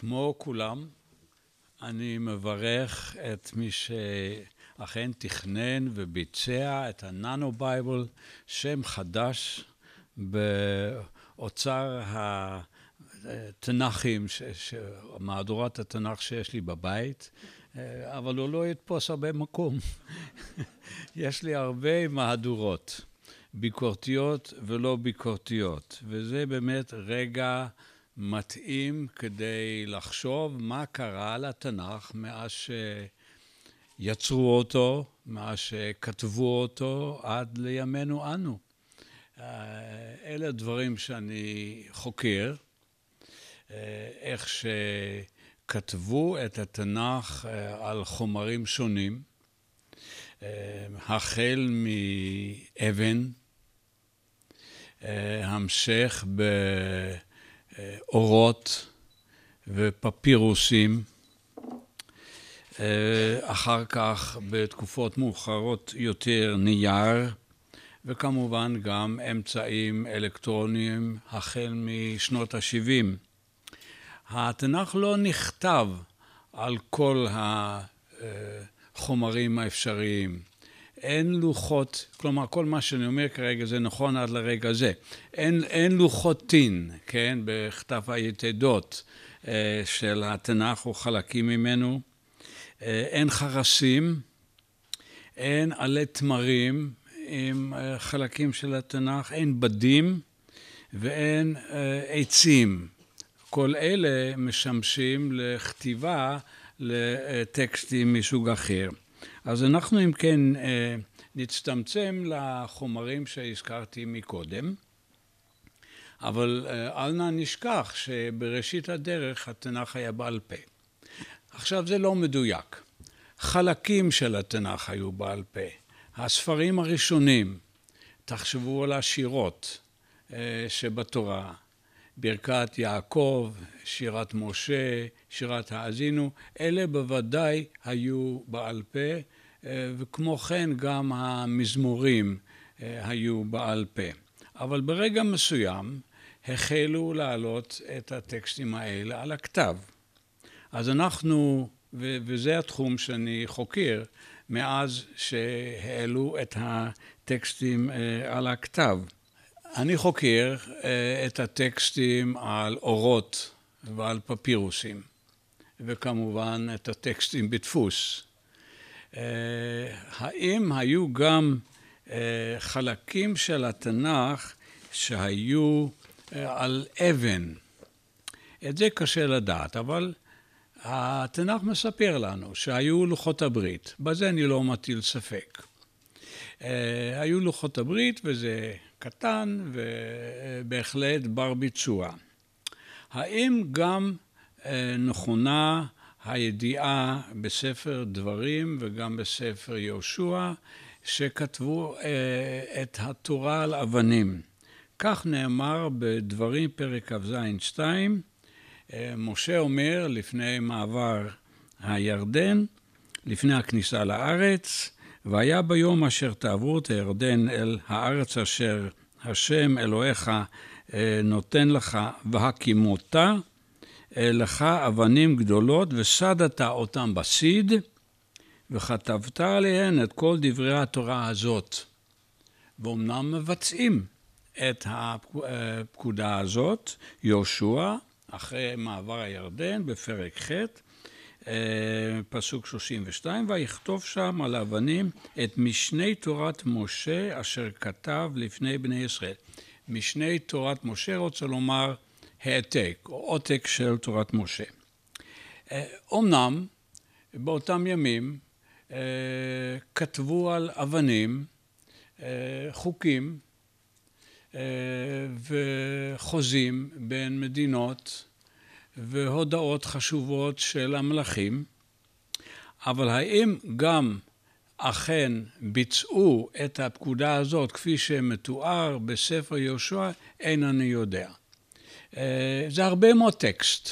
כמו כולם, אני מברך את מי שאכן תכנן וביצע את הננו בייבל, שם חדש באוצר התנ"כים, מהדורת התנ"ך שיש לי בבית, אבל הוא לא יתפוס הרבה מקום. יש לי הרבה מהדורות, ביקורתיות ולא ביקורתיות, וזה באמת רגע... מתאים כדי לחשוב מה קרה לתנ"ך מאז שיצרו אותו, מאז שכתבו אותו, עד לימינו אנו. אה, אלה דברים שאני חוקר, אה, איך שכתבו את התנ"ך אה, על חומרים שונים, החל מאבן, המשך ב... אה, אורות ופפירוסים. אה, אחר כך, בתקופות מאוחרות יותר, נייר, וכמובן גם אמצעים אלקטרוניים החל משנות ה-70. התנ"ך לא נכתב על כל החומרים אה, האפשריים. אין לוחות, כלומר, כל מה שאני אומר כרגע זה נכון עד לרגע זה. אין, אין טין, כן, בכתב היתדות אה, של התנ"ך או חלקים ממנו. אה, אין חרסים, אין עלי תמרים עם אה, חלקים של התנ"ך, אין בדים ואין אה, עצים. כל אלה משמשים לכתיבה לטקסטים מסוג אחר. אז אנחנו, אם כן, אה, נצטמצם לחומרים שהזכרתי מקודם, אבל אה, אל נא נשכח שבראשית הדרך התנ"ך היה בעל פה. עכשיו, זה לא מדויק. חלקים של התנ"ך היו בעל פה. הספרים הראשונים, תחשבו על השירות אה, שבתורה, ברכת יעקב, שירת משה, שירת האזינו, אלה בוודאי היו בעל פה, אה, וכמו כן גם המזמורים אה, היו בעל פה. אבל ברגע מסוים החלו להעלות את הטקסטים האלה על הכתב. אז אנחנו, ו- וזה התחום שאני חוקר, מאז שהעלו את הטקסטים אה, על הכתב. אני חוקר את הטקסטים על אורות ועל פפירוסים, וכמובן את הטקסטים בדפוס. אה, האם היו גם אה, חלקים של התנ"ך שהיו אה, על אבן? את זה קשה לדעת, אבל התנ"ך מספר לנו שהיו לוחות הברית, בזה אני לא מטיל ספק. היו לוחות הברית וזה קטן ובהחלט בר ביצוע. האם גם אה, נכונה הידיעה בספר דברים וגם בספר יהושע, שכתבו אה, את התורה על אבנים. כך נאמר בדברים פרק כ"ז 2, אה, משה אומר לפני מעבר הירדן, לפני הכניסה לארץ, והיה ביום אשר תעבור את הירדן אל הארץ אשר השם אלוהיך אה, נותן לך, והקימותה אה, לך אבנים גדולות, וסדת אותם בסיד, וכתבת עליהן את כל דברי התורה הזאת. ואומנם מבצעים את הפקודה אה, הזאת, יהושע, אחרי מעבר הירדן, בפרק ח', פסוק 32, ויכתוב שם על האבנים את משני תורת משה אשר כתב לפני בני ישראל. משני תורת משה, רוצה לומר העתק, או עותק של תורת משה. אומנם, אה, באותם ימים אה, כתבו על אבנים אה, חוקים וחוזים בין מדינות והודעות חשובות של המלכים, אבל האם גם אכן ביצעו את הפקודה הזאת כפי שמתואר בספר יהושע, אין אני יודע. אה, זה הרבה מאוד טקסט.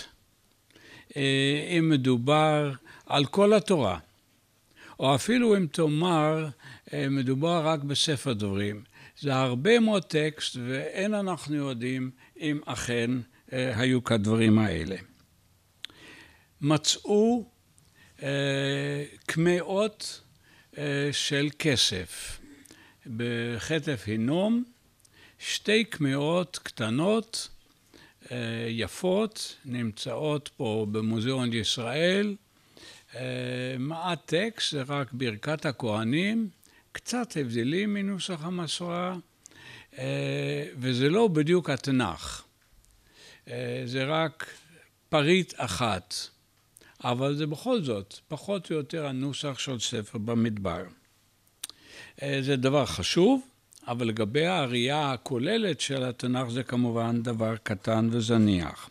אה, אם מדובר על כל התורה, או אפילו אם תאמר, אה, מדובר רק בספר דברים. זה הרבה מאוד טקסט, ואין אנחנו יודעים אם אכן היו כדברים האלה. מצאו קמעות אה, של כסף. בחטף הינום שתי קמעות קטנות, אה, יפות, נמצאות פה במוזיאון ישראל. אה, מעט טקסט, זה רק ברכת הכהנים, קצת הבדלים מנוסח המסורה, וזה לא בדיוק התנ"ך. זה רק פריט אחת. אבל זה בכל זאת פחות או יותר הנוסח של ספר במדבר. אה, זה דבר חשוב, אבל לגבי הראייה הכוללת של התנ"ך זה כמובן דבר קטן וזניח.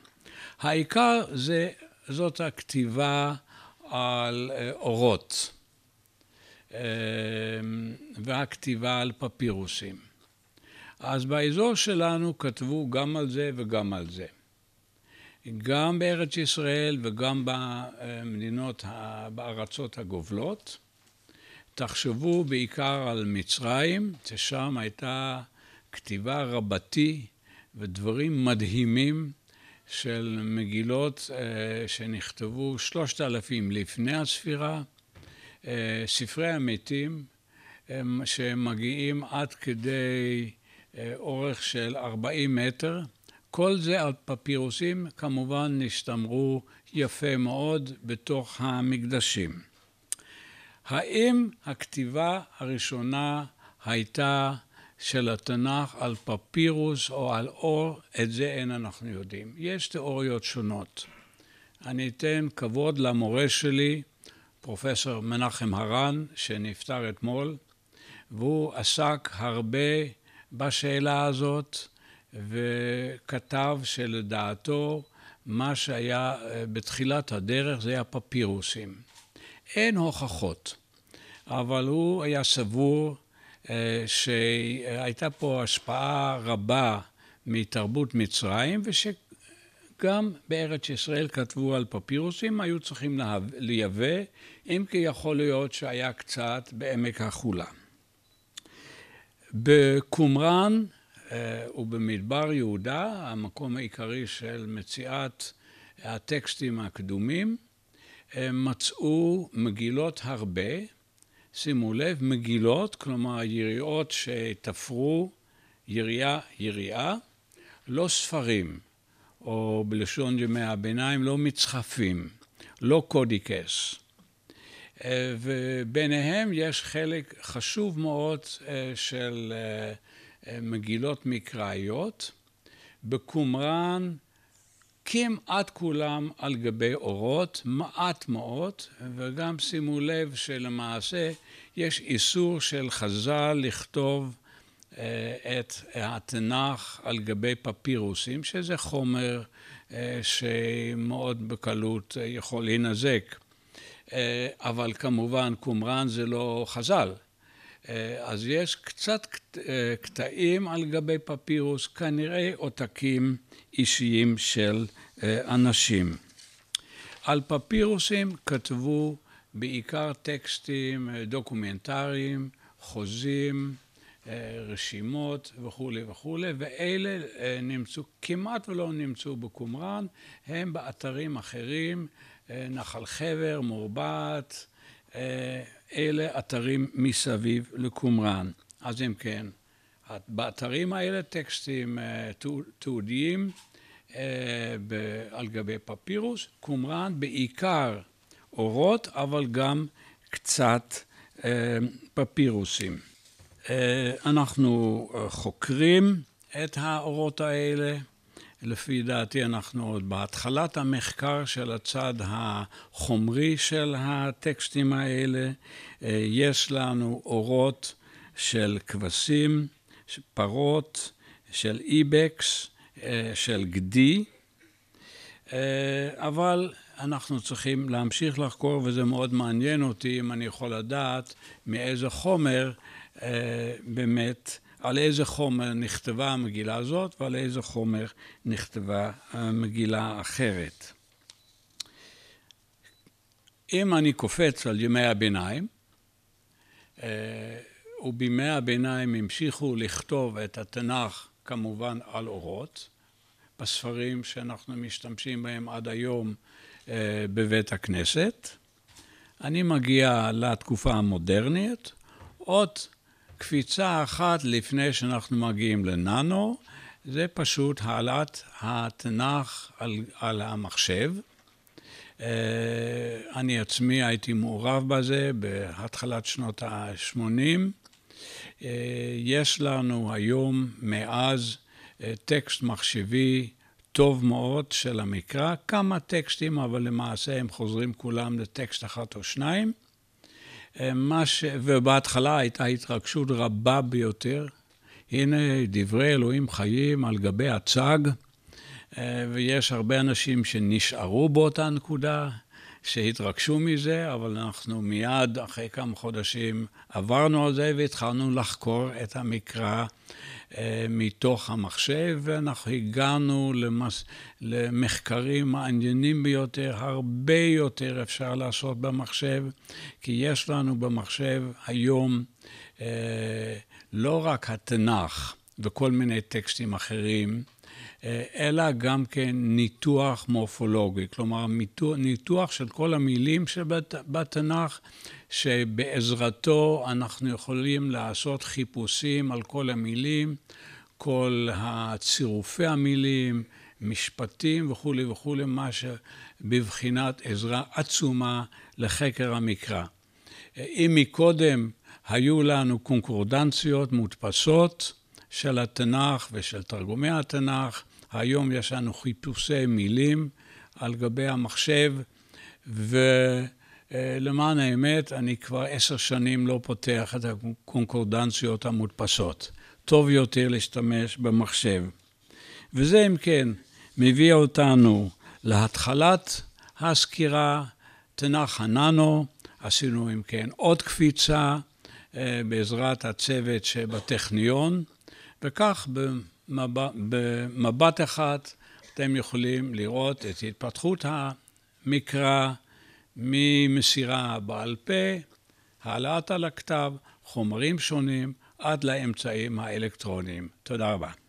העיקר זה, זאת הכתיבה על אה, אורות אה, והכתיבה על פפירוסים. אז באזור שלנו כתבו גם על זה וגם על זה. גם בארץ ישראל וגם במדינות, בארצות הגובלות. תחשבו בעיקר על מצרים, ששם הייתה כתיבה רבתי ודברים מדהימים של מגילות אה, שנכתבו שלושת אלפים לפני הספירה, אה, ספרי המתים שמגיעים עד כדי אה, אורך של ארבעים מטר. כל זה, על פפירוסים, כמובן נשתמרו יפה מאוד בתוך המקדשים. האם הכתיבה הראשונה הייתה של התנ"ך על פפירוס או על אור, את זה אין אנחנו יודעים. יש תיאוריות שונות. אני אתן כבוד למורה שלי, פרופסור מנחם הרן, שנפטר אתמול, והוא עסק הרבה בשאלה הזאת. וכתב שלדעתו מה שהיה אה, בתחילת הדרך זה הפפירוסים. אין הוכחות, אבל הוא היה סבור אה, שהייתה פה השפעה רבה מתרבות מצרים, ושגם בארץ ישראל כתבו על פפירוסים, היו צריכים לייבא, אם כי יכול להיות שהיה קצת בעמק החולה. בקומראן אה, ובמדבר יהודה, המקום העיקרי של מציאת הטקסטים הקדומים, אה, מצאו מגילות הרבה, שימו לב, מגילות, כלומר יריעות שתפרו יריעה יריעה, לא ספרים, או בלשון ימי הביניים, לא מצחפים, לא קודיקס. אה, וביניהם יש חלק חשוב מאוד של אה, מגילות מקראיות, בקומראן כמעט כולם על גבי אורות, מעט מאוד, וגם שימו לב שלמעשה יש איסור של חז"ל לכתוב אה, את התנ"ך על גבי פפירוסים, שזה חומר אה, שמאוד בקלות יכול להינזק. אבל כמובן, קומראן זה לא חז"ל. אה, אז יש קצת אה, קטעים על גבי פפירוס, כנראה עותקים אישיים של אה, אנשים. על פפירוסים כתבו בעיקר טקסטים דוקומנטריים, חוזים, רשימות וכולי וכולי, ואלה נמצאו, כמעט ולא נמצאו בקומראן, הם באתרים אחרים, נחל חבר, מורבת, אלה אתרים מסביב לקומראן. אז אם כן, באתרים האלה טקסטים אה, תיעודיים אה, על גבי פפירוס, קומראן בעיקר אורות, אבל גם קצת אה, פפירוסים. אנחנו חוקרים את האורות האלה. לפי דעתי אנחנו עוד בהתחלת המחקר של הצד החומרי של הטקסטים האלה. אה, יש לנו אורות של כבשים, פרות, של איבקס, אה, של גדי, אה, אבל אנחנו צריכים להמשיך לחקור, וזה מאוד מעניין אותי אם אני יכול לדעת מאיזה חומר באמת על איזה חומר נכתבה המגילה הזאת ועל איזה חומר נכתבה מגילה אחרת. אם אני קופץ על ימי הביניים, אה, ובימי הביניים המשיכו לכתוב את התנ"ך כמובן על אורות, בספרים שאנחנו משתמשים בהם עד היום אה, בבית הכנסת. אני מגיע לתקופה המודרנית, עוד קפיצה אחת לפני שאנחנו מגיעים לננו, זה פשוט העלאת התנ"ך על, על המחשב. Uh, אני עצמי הייתי מעורב בזה בהתחלת שנות ה-80. Uh, אה, יש לנו היום, מאז, uh, טקסט מחשבי טוב מאוד של המקרא, כמה טקסטים, אבל למעשה הם חוזרים כולם לטקסט אחת או שניים. אה, מה ש... ובהתחלה הייתה התרגשות רבה ביותר. הנה דברי אלוהים חיים על גבי הצג, אה, ויש הרבה אנשים שנשארו באותה נקודה. שהתרגשו מזה, אבל אנחנו מיד, אחרי כמה חודשים, עברנו על זה והתחלנו לחקור את המקרא אה, מתוך המחשב, ואנחנו הגענו למס... למחקרים מעניינים ביותר, הרבה יותר אפשר לעשות במחשב, כי יש לנו במחשב היום אה, לא רק התנ"ך וכל מיני טקסטים אחרים, אה, אלא גם כן ניתוח מורפולוגי, כלומר ניתוח של כל המילים שבתנ"ך, שבעזרתו אנחנו יכולים לעשות חיפושים על כל המילים, כל הצירופי המילים, משפטים וכולי וכולי, מה שבבחינת עזרה עצומה לחקר המקרא. אה, אם מקודם היו לנו קונקורדנציות מודפסות של התנ"ך ושל תרגומי התנ"ך, היום יש לנו חיפושי מילים על גבי המחשב, ולמען אה, האמת, אני כבר עשר שנים לא פותח את הקונקורדנציות המודפסות. טוב יותר להשתמש במחשב. וזה, אם כן, מביא אותנו להתחלת הסקירה, תנ"ך הננו, עשינו, אם כן, עוד קפיצה אה, בעזרת הצוות שבטכניון, וכך במבט אחד אתם יכולים לראות את התפתחות המקרא ממסירה בעל פה, העלאת על הכתב, חומרים שונים, עד לאמצעים האלקטרוניים. תודה רבה.